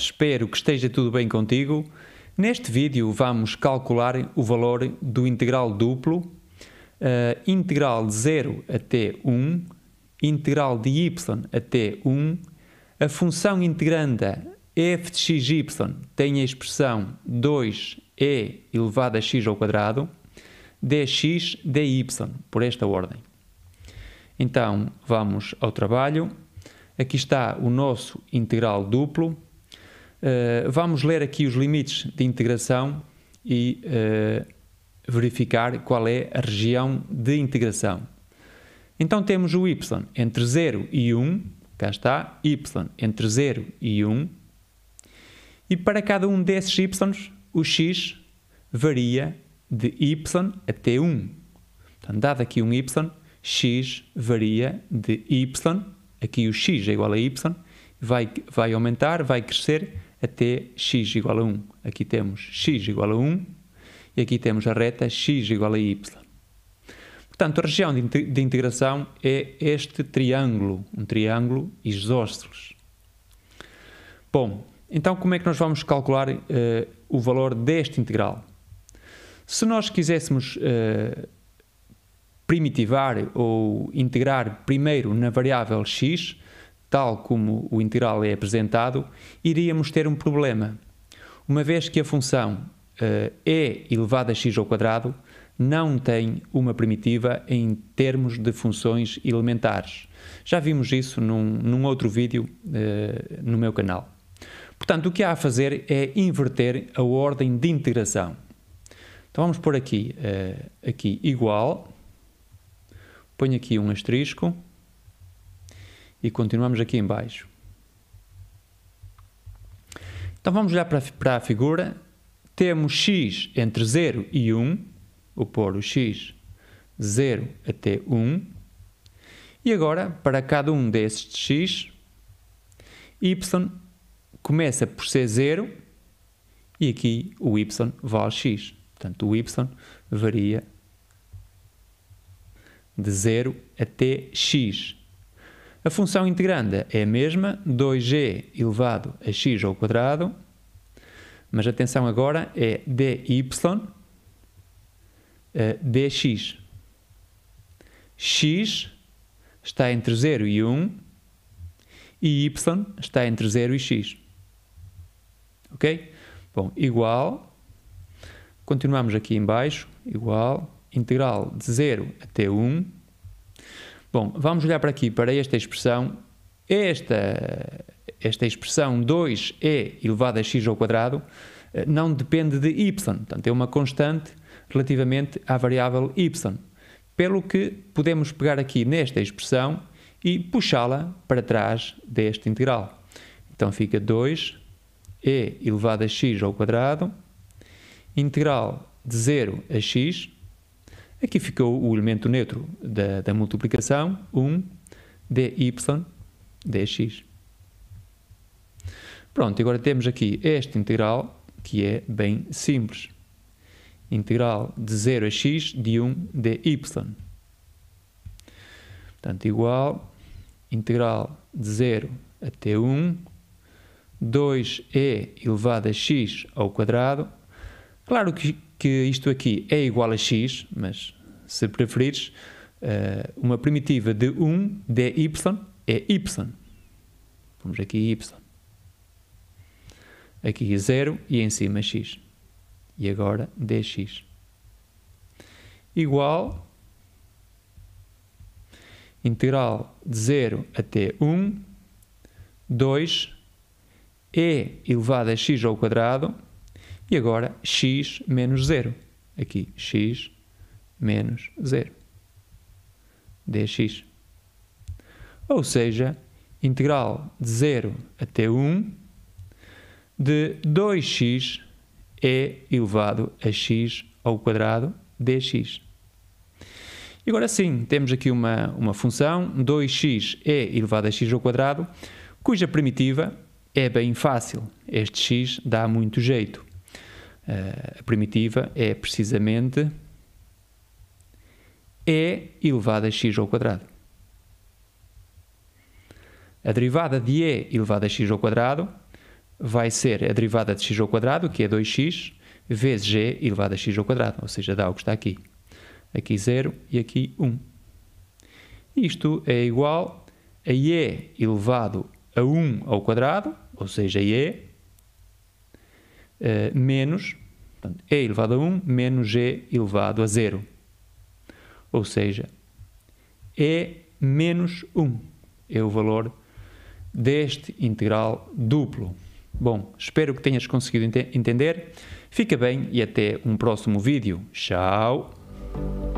espero que esteja tudo bem contigo. Neste vídeo vamos calcular o valor do integral duplo, uh, integral de 0 até 1, integral de y até 1, a função integranda f de xy tem a expressão 2e elevado a x ao quadrado, dx, dy, por esta ordem. Então, vamos ao trabalho. Aqui está o nosso integral duplo. Eh, vamos ler aqui os limites de integração e uh, verificar qual é a região de integração. Então temos o y entre 0 e 1, cá está, y entre 0 e 1, e para cada um desses y, o x varia de y até 1. Portanto, dado aqui um y, x varia de y, aqui o x é igual a y, vai, vai aumentar, vai crescer até x igual a 1. Aqui temos x igual a 1 e aqui temos a reta x igual a y. Portanto, a região de integração é este triângulo, um triângulo isósceles. Bom, então como é que nós vamos calcular uh, o valor deste integral? Se nós quiséssemos uh, primitivar ou integrar primeiro na variável x, tal como o integral é apresentado, iríamos ter um problema. Uma vez que a função uh, eh, e é elevada a x ao quadrado não tem uma primitiva em termos de funções elementares. Já vimos isso num, num outro vídeo uh, no meu canal. Portanto, o que há a fazer é inverter a ordem de integração. Então vamos pôr aqui, uh, aqui igual, ponho aqui um asterisco, e continuamos aqui em baixo. Então vamos olhar para, para a figura. Temos x entre 0 e 1, vou pôr o x 0 até 1. E agora, para cada um desses x, y começa por ser 0 e aqui o y vale x. Portanto, o y varia de 0 até x. A função integranda é a mesma, 2g elevado a x ao quadrado, mas atenção agora, é dy eh, dx. x está entre 0 e 1 e y está entre 0 e x. Ok? Bom, igual, continuamos aqui em baixo, igual, integral de 0 até 1, Bom, vamos olhar para aqui, para esta expressão. Esta, esta expressão 2e elevado a x ao quadrado eh, não depende de y, portanto é uma constante relativamente à variável y. Pelo que podemos pegar aqui nesta expressão e puxá-la para trás deste integral. Então fica 2 e elevado a x ao quadrado integral de 0 a x Aqui ficou o elemento neutro da, da multiplicação, 1, dy, dx. Pronto, agora temos aqui esta integral, que é bem simples. Integral de 0 a x de 1 dy. Portanto, igual integral de 0 até 1, 2e elevado a x ao quadrado. Claro que que isto aqui é igual a x, mas se preferires, eh, uma primitiva de 1 dy é y. Vamos aqui y. Aqui 0 é e em cima é x. E agora dx. Igual integral de 0 até 1, 2, e elevado a x ao quadrado e agora x menos zero Aqui, x menos zero dx. Ou seja, integral de zero até 1 de 2x é elevado a x ao quadrado dx. E agora sim, temos aqui uma, uma função, 2x é elevado a x ao quadrado, cuja primitiva é bem fácil. Este x dá muito jeito uh, primitiva é precisamente e é elevado a x ao quadrado. A derivada de e elevado a x ao quadrado vai ser a derivada de x ao quadrado, que é 2x, vezes g elevado a x ao quadrado, ou seja, dá o que está aqui. Aqui 0 e aqui 1. Um. Isto é igual a e elevado a 1 ao quadrado, ou seja, e uh, menos portanto, e elevado a 1 menos g elevado a 0. Ou seja, e menos 1 é o valor deste integral duplo. Bom, espero que tenhas conseguido ente entender. Fica bem e até um próximo vídeo. Tchau!